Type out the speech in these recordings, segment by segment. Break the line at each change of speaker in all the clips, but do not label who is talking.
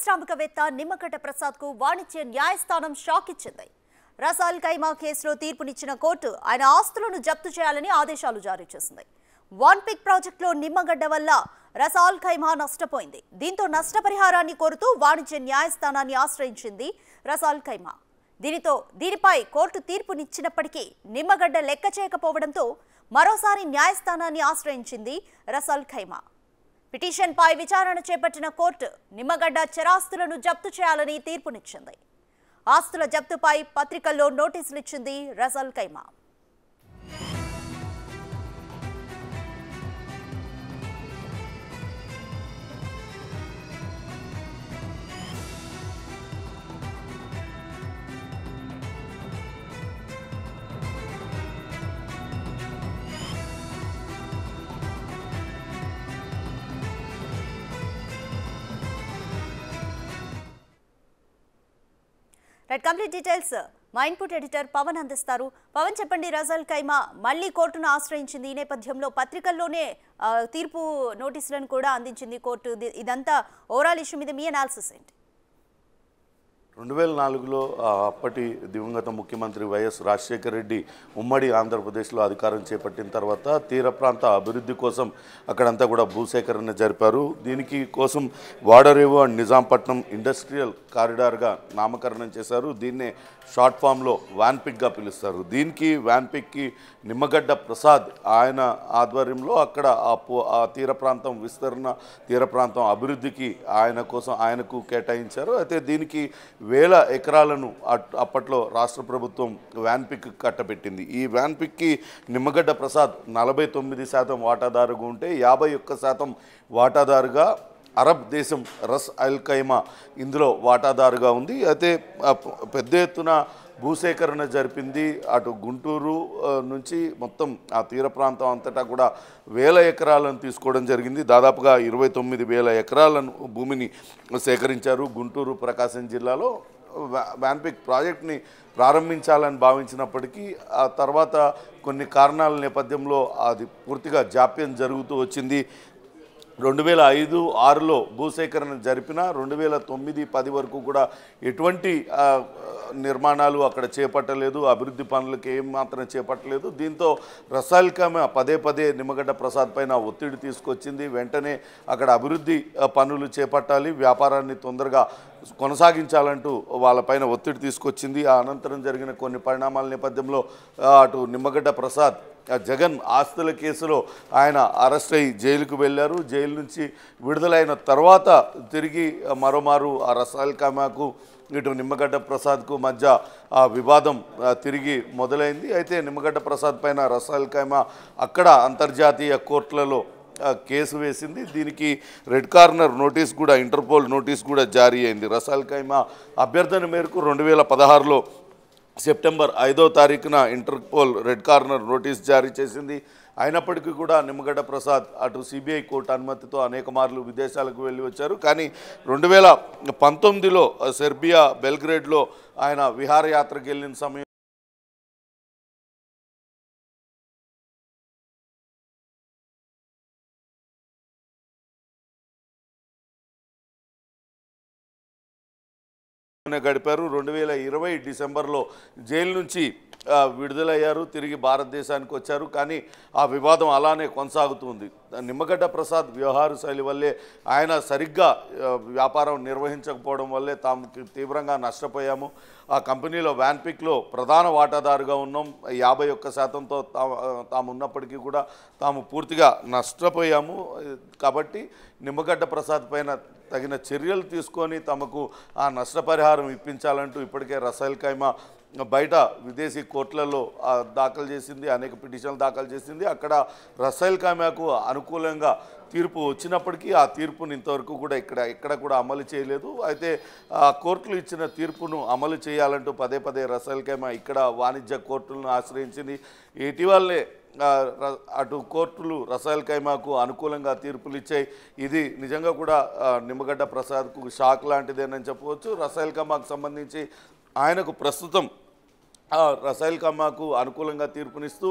పారిశ్రామికవేత్త నిమ్మగడ్డ ప్రసాద్ కు వాణిజ్య న్యాయస్థానం షాక్ ఇచ్చింది రసాల్ కైమా కేసులో తీర్పునిచ్చిన కోర్టు ఆయన ఆస్తులను జప్తు చేయాలని ఆదేశాలు జారీ చేసింది పిక్ ప్రాజెక్టులో నిమ్మగడ్డ వల్ల రసాల్ ఖైమా నష్టపోయింది దీంతో నష్టపరిహారాన్ని కోరుతూ వాణిజ్య న్యాయస్థానాన్ని ఆశ్రయించింది రసాల్ ఖైమా దీనితో దీనిపై కోర్టు తీర్పునిచ్చినప్పటికీ నిమ్మగడ్డ లెక్క చేయకపోవడంతో మరోసారి న్యాయస్థానాన్ని ఆశ్రయించింది రసాల్ ఖైమా పిటిషన్పై విచారణ చేపట్టిన కోర్టు నిమ్మగడ్డ చరాస్తులను జప్తు చేయాలని తీర్పునిచ్చింది ఆస్తుల జప్తుపై పత్రికల్లో నోటీసులిచ్చింది Ras al Khaimah right complete details మా ఇన్పుట్ ఎడిటర్ పవన్ అందిస్తారు పవన్ చెప్పండి రజల్ ఖైమా మళ్ళీ కోర్టును ఆశ్రయించింది ఈ నేపథ్యంలో పత్రికల్లోనే తీర్పు నోటీసులను కూడా అందించింది కోర్టు ఇదంతా ఓవరాల్ ఇష్యూ మీద మీ అనాలిసిస్ ఏంటి
రెండు వేల నాలుగులో అప్పటి దివంగత ముఖ్యమంత్రి వైఎస్ రాజశేఖర రెడ్డి ఉమ్మడి ఆంధ్రప్రదేశ్లో అధికారం చేపట్టిన తర్వాత తీర ప్రాంత అభివృద్ధి కోసం అక్కడంతా కూడా భూసేకరణ జరిపారు దీనికి కోసం వాడరేవు అండ్ నిజాంపట్నం ఇండస్ట్రియల్ కారిడార్గా నామకరణం చేశారు దీన్నే షార్ట్ ఫామ్లో పిక్గా పిలుస్తారు దీనికి పిక్కి నిమ్మగడ్డ ప్రసాద్ ఆయన ఆధ్వర్యంలో అక్కడ ఆ తీర ప్రాంతం విస్తరణ తీర ప్రాంతం అభివృద్ధికి ఆయన కోసం ఆయనకు కేటాయించారు అయితే దీనికి వేల ఎకరాలను అప్పట్లో రాష్ట్ర ప్రభుత్వం వ్యాన్ పిక్ కట్టబెట్టింది ఈ వ్యాన్ పిక్కి నిమ్మగడ్డ ప్రసాద్ నలభై తొమ్మిది శాతం వాటాదారుగా ఉంటే యాభై ఒక్క శాతం వాటాదారుగా అరబ్ దేశం రస్ అల్ ఖైమా ఇందులో వాటాదారుగా ఉంది అయితే పెద్ద ఎత్తున భూసేకరణ జరిపింది అటు గుంటూరు నుంచి మొత్తం ఆ తీర ప్రాంతం అంతటా కూడా వేల ఎకరాలను తీసుకోవడం జరిగింది దాదాపుగా ఇరవై తొమ్మిది వేల ఎకరాలను భూమిని సేకరించారు గుంటూరు ప్రకాశం జిల్లాలో వ్యాన్పిక్ ప్రాజెక్ట్ని ప్రారంభించాలని భావించినప్పటికీ ఆ తర్వాత కొన్ని కారణాల నేపథ్యంలో అది పూర్తిగా జాప్యం జరుగుతూ వచ్చింది రెండు వేల ఐదు ఆరులో భూసేకరణ జరిపిన రెండు వేల తొమ్మిది పది వరకు కూడా ఎటువంటి నిర్మాణాలు అక్కడ చేపట్టలేదు అభివృద్ధి పనులకు ఏం మాత్రం చేపట్టలేదు దీంతో రసాయనిక పదే పదే నిమ్మగడ్డ ప్రసాద్ పైన ఒత్తిడి తీసుకొచ్చింది వెంటనే అక్కడ అభివృద్ధి పనులు చేపట్టాలి వ్యాపారాన్ని తొందరగా కొనసాగించాలంటూ వాళ్ళపైన ఒత్తిడి తీసుకొచ్చింది ఆ అనంతరం జరిగిన కొన్ని పరిణామాల నేపథ్యంలో అటు నిమ్మగడ్డ ప్రసాద్ జగన్ ఆస్తుల కేసులో ఆయన అరెస్ట్ అయ్యి జైలుకు వెళ్ళారు జైలు నుంచి విడుదలైన తర్వాత తిరిగి మరోమారు ఆ రసాయల్ కామాకు ఇటు నిమ్మగడ్డ ప్రసాద్కు మధ్య ఆ వివాదం తిరిగి మొదలైంది అయితే నిమ్మగడ్డ ప్రసాద్ పైన రసాయల్ అక్కడ అంతర్జాతీయ కోర్టులలో కేసు వేసింది దీనికి రెడ్ కార్నర్ నోటీస్ కూడా ఇంటర్పోల్ నోటీస్ కూడా జారీ అయింది రసాయల్ అభ్యర్థన మేరకు రెండు వేల పదహారులో సెప్టెంబర్ ఐదో తారీఖున ఇంటర్పోల్ రెడ్ కార్నర్ నోటీస్ జారీ చేసింది అయినప్పటికీ కూడా నిమ్మగడ్డ ప్రసాద్ అటు సిబిఐ కోర్టు అనుమతితో అనేక మార్లు విదేశాలకు వెళ్ళి వచ్చారు కానీ రెండు వేల పంతొమ్మిదిలో సెర్బియా బెల్గ్రేడ్లో ఆయన విహారయాత్రకు వెళ్ళిన సమయం ఆయన గడిపారు రెండు వేల ఇరవై డిసెంబర్లో జైలు నుంచి విడుదలయ్యారు తిరిగి భారతదేశానికి వచ్చారు కానీ ఆ వివాదం అలానే కొనసాగుతుంది నిమ్మగడ్డ ప్రసాద్ వ్యవహార శైలి వల్లే ఆయన సరిగ్గా వ్యాపారం నిర్వహించకపోవడం వల్లే తాము తీవ్రంగా నష్టపోయాము ఆ కంపెనీలో వ్యాన్పిక్లో ప్రధాన వాటాదారుగా ఉన్నాం యాభై ఒక్క శాతంతో తాము ఉన్నప్పటికీ కూడా తాము పూర్తిగా నష్టపోయాము కాబట్టి నిమ్మగడ్డ ప్రసాద్ పైన తగిన చర్యలు తీసుకొని తమకు ఆ నష్టపరిహారం ఇప్పించాలంటూ ఇప్పటికే రసైల్ ఖైమా బయట విదేశీ కోర్టులలో దాఖలు చేసింది అనేక పిటిషన్లు దాఖలు చేసింది అక్కడ రసాయల్ ఖైమాకు అనుకూలంగా తీర్పు వచ్చినప్పటికీ ఆ తీర్పును ఇంతవరకు కూడా ఇక్కడ ఎక్కడ కూడా అమలు చేయలేదు అయితే ఆ కోర్టులు ఇచ్చిన తీర్పును అమలు చేయాలంటూ పదే పదే రసైల్ ఇక్కడ వాణిజ్య కోర్టులను ఆశ్రయించింది ఇటీవలే అటు కోర్టులు రసాయల్ ఖైమాకు అనుకూలంగా తీర్పులు ఇచ్చాయి ఇది నిజంగా కూడా నిమ్మగడ్డ ప్రసాద్కు షాక్ లాంటిదేనని చెప్పవచ్చు రసాయల్ ఖైమాకు సంబంధించి ఆయనకు ప్రస్తుతం రసాయల్ ఖమ్మాకు అనుకూలంగా తీర్పునిస్తూ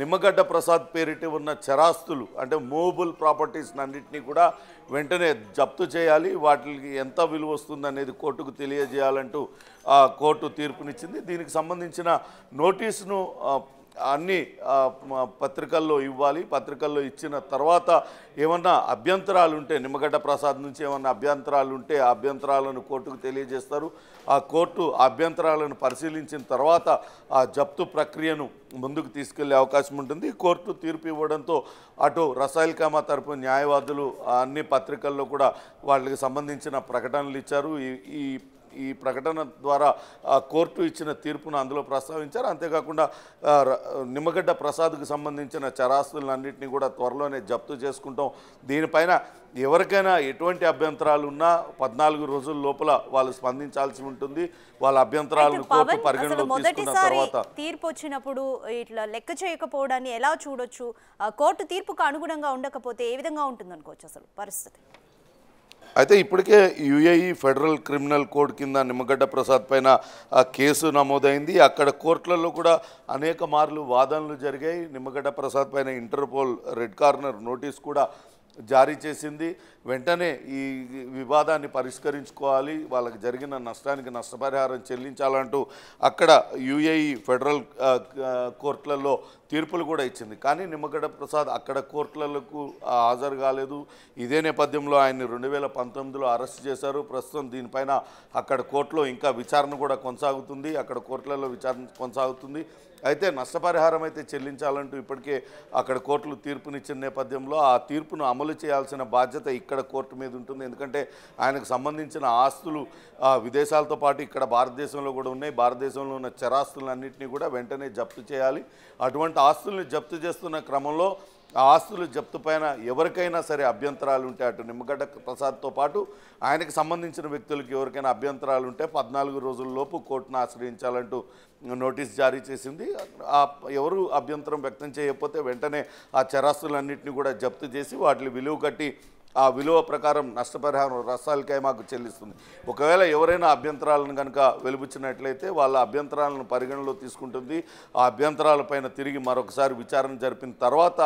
నిమ్మగడ్డ ప్రసాద్ పేరిట ఉన్న చరాస్తులు అంటే మూవబుల్ ప్రాపర్టీస్ అన్నింటినీ కూడా వెంటనే జప్తు చేయాలి వాటికి ఎంత విలువ వస్తుందనేది కోర్టుకు తెలియజేయాలంటూ కోర్టు తీర్పునిచ్చింది దీనికి సంబంధించిన నోటీసును అన్ని పత్రికల్లో ఇవ్వాలి పత్రికల్లో ఇచ్చిన తర్వాత ఏమన్నా అభ్యంతరాలు ఉంటే నిమ్మగడ్డ ప్రసాద్ నుంచి ఏమన్నా అభ్యంతరాలు ఉంటే ఆ అభ్యంతరాలను కోర్టుకు తెలియజేస్తారు ఆ కోర్టు అభ్యంతరాలను పరిశీలించిన తర్వాత ఆ జప్తు ప్రక్రియను ముందుకు తీసుకెళ్లే అవకాశం ఉంటుంది కోర్టు తీర్పు ఇవ్వడంతో అటు రసాయల్ కామా తరపు న్యాయవాదులు అన్ని పత్రికల్లో కూడా వాళ్ళకి సంబంధించిన ప్రకటనలు ఇచ్చారు ఈ ఈ ప్రకటన ద్వారా కోర్టు ఇచ్చిన తీర్పును అందులో ప్రస్తావించారు అంతేకాకుండా నిమ్మగడ్డ ప్రసాద్కు సంబంధించిన చరాస్తులన్నింటినీ కూడా త్వరలోనే జప్తు చేసుకుంటాం దీనిపైన ఎవరికైనా ఎటువంటి అభ్యంతరాలు ఉన్నా పద్నాలుగు రోజుల లోపల వాళ్ళు స్పందించాల్సి ఉంటుంది వాళ్ళ అభ్యంతరాలను కోర్టు పరిగణలోకి తర్వాత
తీర్పు వచ్చినప్పుడు ఇట్లా లెక్క చేయకపోవడాన్ని ఎలా చూడొచ్చు కోర్టు తీర్పుకు అనుగుణంగా ఉండకపోతే ఏ విధంగా ఉంటుంది అనుకోవచ్చు అసలు పరిస్థితి
అయితే ఇప్పటికే యుఏఈ ఫెడరల్ క్రిమినల్ కోడ్ కింద నిమ్మగడ్డ ప్రసాద్ పైన కేసు నమోదైంది అక్కడ కోర్టులలో కూడా అనేక మార్లు వాదనలు జరిగాయి నిమ్మగడ్డ ప్రసాద్ పైన ఇంటర్పోల్ రెడ్ కార్నర్ నోటీస్ కూడా జారీ చేసింది వెంటనే ఈ వివాదాన్ని పరిష్కరించుకోవాలి వాళ్ళకి జరిగిన నష్టానికి నష్టపరిహారం చెల్లించాలంటూ అక్కడ యుఏఈ ఫెడరల్ కోర్టులలో తీర్పులు కూడా ఇచ్చింది కానీ నిమ్మగడ్డ ప్రసాద్ అక్కడ కోర్టులకు హాజరు కాలేదు ఇదే నేపథ్యంలో ఆయన్ని రెండు వేల పంతొమ్మిదిలో అరెస్ట్ చేశారు ప్రస్తుతం దీనిపైన అక్కడ కోర్టులో ఇంకా విచారణ కూడా కొనసాగుతుంది అక్కడ కోర్టులలో విచారణ కొనసాగుతుంది అయితే నష్టపరిహారం అయితే చెల్లించాలంటూ ఇప్పటికే అక్కడ కోర్టులు తీర్పునిచ్చిన నేపథ్యంలో ఆ తీర్పును అమలు చేయాల్సిన బాధ్యత ఇక్కడ కోర్టు మీద ఉంటుంది ఎందుకంటే ఆయనకు సంబంధించిన ఆస్తులు విదేశాలతో పాటు ఇక్కడ భారతదేశంలో కూడా ఉన్నాయి భారతదేశంలో ఉన్న చరాస్తులన్నింటినీ కూడా వెంటనే జప్తు చేయాలి అటువంటి ఆస్తుల్ని జప్తు చేస్తున్న క్రమంలో ఆ ఆస్తులు జప్తు పైన ఎవరికైనా సరే అభ్యంతరాలు ఉంటే అటు నిమ్మగడ్డ ప్రసాద్తో పాటు ఆయనకు సంబంధించిన వ్యక్తులకు ఎవరికైనా అభ్యంతరాలు ఉంటే పద్నాలుగు రోజుల్లోపు కోర్టును ఆశ్రయించాలంటూ నోటీస్ జారీ చేసింది ఆ ఎవరు అభ్యంతరం వ్యక్తం చేయకపోతే వెంటనే ఆ చరాస్తులన్నింటినీ కూడా జప్తు చేసి వాటిని విలువ కట్టి ఆ విలువ ప్రకారం నష్టపరిహారం రసాలకాయ మాకు చెల్లిస్తుంది ఒకవేళ ఎవరైనా అభ్యంతరాలను కనుక వెలుపుచ్చినట్లయితే వాళ్ళ అభ్యంతరాలను పరిగణలో తీసుకుంటుంది ఆ అభ్యంతరాలపైన తిరిగి మరొకసారి విచారణ జరిపిన తర్వాత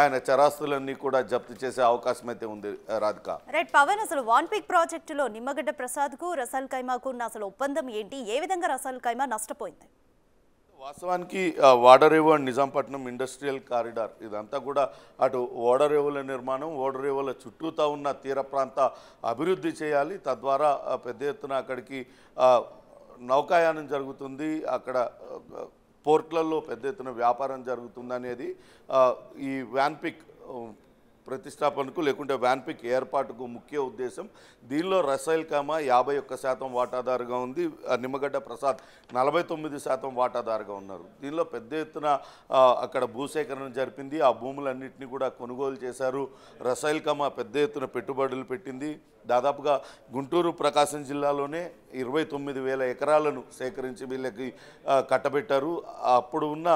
ఆయన చరాస్తులన్నీ కూడా జప్తు చేసే అవకాశం అయితే ఉంది రాధిక
రైట్ పవన్ అసలు వాన్ పిక్ ప్రాజెక్టులో నిమ్మగడ్డ ప్రసాద్కు రసాల్ కైమాకు ఉన్న అసలు ఒప్పందం ఏంటి ఏ విధంగా రసాల్ కైమా నష్టపోయింది
వాస్తవానికి Vadarevu and Nizampatnam industrial corridor ఇదంతా కూడా అటు ఓడరేవుల నిర్మాణం ఓడరేవుల చుట్టూతా ఉన్న తీర ప్రాంత అభివృద్ధి చేయాలి తద్వారా పెద్ద ఎత్తున అక్కడికి నౌకాయానం జరుగుతుంది అక్కడ పోర్ట్లలో పెద్ద ఎత్తున వ్యాపారం జరుగుతుంది అనేది ఈ వ్యాన్పిక్ ప్రతిష్టాపనకు లేకుంటే వ్యాన్పిక్ ఏర్పాటుకు ముఖ్య ఉద్దేశం దీనిలో రసైల్ కామ యాభై ఒక్క శాతం వాటాదారుగా ఉంది నిమ్మగడ్డ ప్రసాద్ నలభై తొమ్మిది శాతం వాటాదారుగా ఉన్నారు దీనిలో పెద్ద ఎత్తున అక్కడ భూసేకరణ జరిపింది ఆ భూములన్నింటినీ కూడా కొనుగోలు చేశారు రసైల్ కామ పెద్ద ఎత్తున పెట్టుబడులు పెట్టింది దాదాపుగా గుంటూరు ప్రకాశం జిల్లాలోనే ఇరవై తొమ్మిది వేల ఎకరాలను సేకరించి వీళ్ళకి కట్టబెట్టారు అప్పుడు ఉన్న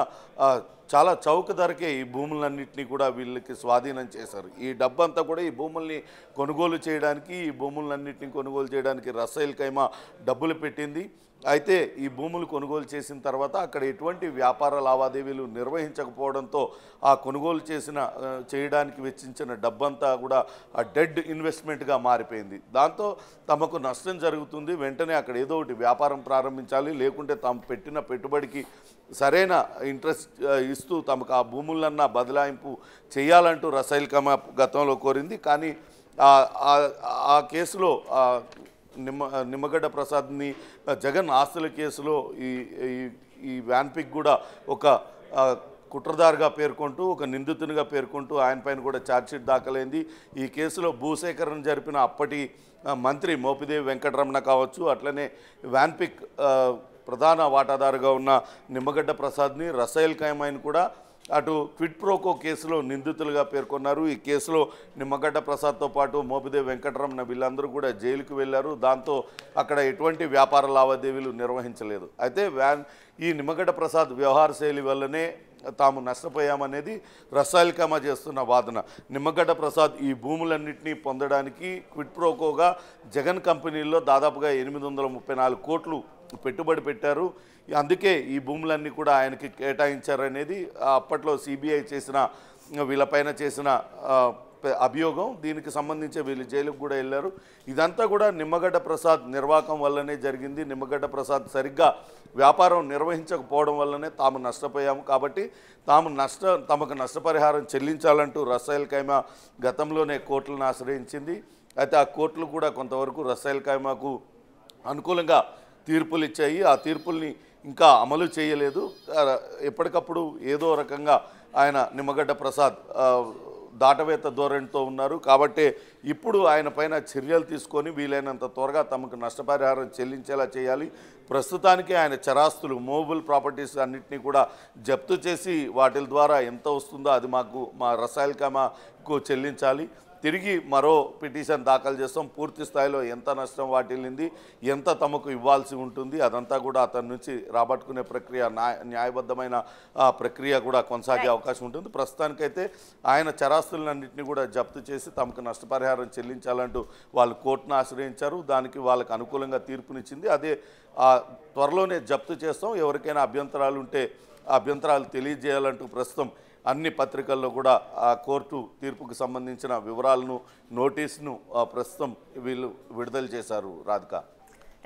చాలా చౌక ధరకే ఈ భూములన్నింటినీ కూడా వీళ్ళకి స్వాధీనం చేశారు ఈ డబ్బంతా కూడా ఈ భూముల్ని కొనుగోలు చేయడానికి ఈ భూములన్నింటినీ కొనుగోలు చేయడానికి రసైల్ కైమా డబ్బులు పెట్టింది అయితే ఈ భూములు కొనుగోలు చేసిన తర్వాత అక్కడ ఎటువంటి వ్యాపార లావాదేవీలు నిర్వహించకపోవడంతో ఆ కొనుగోలు చేసిన చేయడానికి వెచ్చించిన డబ్బంతా కూడా ఆ డెడ్ ఇన్వెస్ట్మెంట్గా మారిపోయింది దాంతో తమకు నష్టం జరుగుతుంది వెంటనే అక్కడ ఏదో ఒకటి వ్యాపారం ప్రారంభించాలి లేకుంటే తాము పెట్టిన పెట్టుబడికి సరైన ఇంట్రెస్ట్ ఇస్తూ తమకు ఆ భూములన్నా బదలాయింపు చేయాలంటూ రసైల్ కమ గతంలో కోరింది కానీ ఆ కేసులో నిమ్మ నిమ్మగడ్డ ప్రసాద్ని జగన్ ఆస్తుల కేసులో ఈ ఈ వ్యాన్పిక్ కూడా ఒక కుట్రదారుగా పేర్కొంటూ ఒక నిందితునిగా పేర్కొంటూ ఆయన పైన కూడా ఛార్జ్షీట్ దాఖలైంది ఈ కేసులో భూసేకరణ జరిపిన అప్పటి మంత్రి మోపిదేవి వెంకటరమణ కావచ్చు అట్లనే వ్యాన్పిక్ ప్రధాన వాటాదారుగా ఉన్న నిమ్మగడ్డ ప్రసాద్ని రసైల్ ఖైమాయిని కూడా అటు క్విట్ ప్రోకో కేసులో నిందితులుగా పేర్కొన్నారు ఈ కేసులో నిమ్మగడ్డ ప్రసాద్తో పాటు మోపిదేవి వెంకటరమణ వీళ్ళందరూ కూడా జైలుకు వెళ్ళారు దాంతో అక్కడ ఎటువంటి వ్యాపార లావాదేవీలు నిర్వహించలేదు అయితే వ్యాన్ ఈ నిమ్మగడ్డ ప్రసాద్ వ్యవహార శైలి వల్లనే తాము నష్టపోయామనేది రసాయలికమా చేస్తున్న వాదన నిమ్మగడ్డ ప్రసాద్ ఈ భూములన్నింటినీ పొందడానికి క్విట్ ప్రోకోగా జగన్ కంపెనీల్లో దాదాపుగా ఎనిమిది కోట్లు పెట్టుబడి పెట్టారు అందుకే ఈ భూములన్నీ కూడా ఆయనకి కేటాయించారనేది అప్పట్లో సిబిఐ చేసిన వీళ్ళపైన చేసిన అభియోగం దీనికి సంబంధించి వీళ్ళు జైలుకు కూడా వెళ్ళారు ఇదంతా కూడా నిమ్మగడ్డ ప్రసాద్ నిర్వాకం వల్లనే జరిగింది నిమ్మగడ్డ ప్రసాద్ సరిగ్గా వ్యాపారం నిర్వహించకపోవడం వల్లనే తాము నష్టపోయాము కాబట్టి తాము నష్ట తమకు నష్టపరిహారం చెల్లించాలంటూ రసాయల్ గతంలోనే కోర్టులను ఆశ్రయించింది అయితే ఆ కోర్టులు కూడా కొంతవరకు రసాయల్ ఖైమాకు అనుకూలంగా తీర్పులు ఇచ్చాయి ఆ తీర్పుల్ని ఇంకా అమలు చేయలేదు ఎప్పటికప్పుడు ఏదో రకంగా ఆయన నిమ్మగడ్డ ప్రసాద్ దాటవేత ధోరణితో ఉన్నారు కాబట్టి ఇప్పుడు ఆయన పైన చర్యలు తీసుకొని వీలైనంత త్వరగా తమకు నష్టపరిహారం చెల్లించేలా చేయాలి ప్రస్తుతానికి ఆయన చరాస్తులు మూవబుల్ ప్రాపర్టీస్ అన్నింటినీ కూడా జప్తు చేసి వాటి ద్వారా ఎంత వస్తుందో అది మాకు మా రసాయలకమాకు చెల్లించాలి తిరిగి మరో పిటిషన్ దాఖలు చేస్తాం పూర్తి స్థాయిలో ఎంత నష్టం వాటిల్లింది ఎంత తమకు ఇవ్వాల్సి ఉంటుంది అదంతా కూడా అతని నుంచి రాబట్టుకునే ప్రక్రియ న్యాయబద్ధమైన ప్రక్రియ కూడా కొనసాగే అవకాశం ఉంటుంది ప్రస్తుతానికైతే ఆయన చరాస్తులన్నింటినీ కూడా జప్తు చేసి తమకు నష్టపరిహారం చెల్లించాలంటూ వాళ్ళు కోర్టును ఆశ్రయించారు దానికి వాళ్ళకు అనుకూలంగా తీర్పునిచ్చింది అదే త్వరలోనే జప్తు చేస్తాం ఎవరికైనా అభ్యంతరాలు ఉంటే అభ్యంతరాలు తెలియజేయాలంటూ ప్రస్తుతం అన్ని పత్రికల్లో కూడా ఆ కోర్టు తీర్పుకు సంబంధించిన వివరాలను నోటీస్ను ప్రస్తుతం వీళ్ళు విడుదల చేశారు Radhika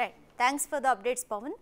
right thanks for the updates Pawan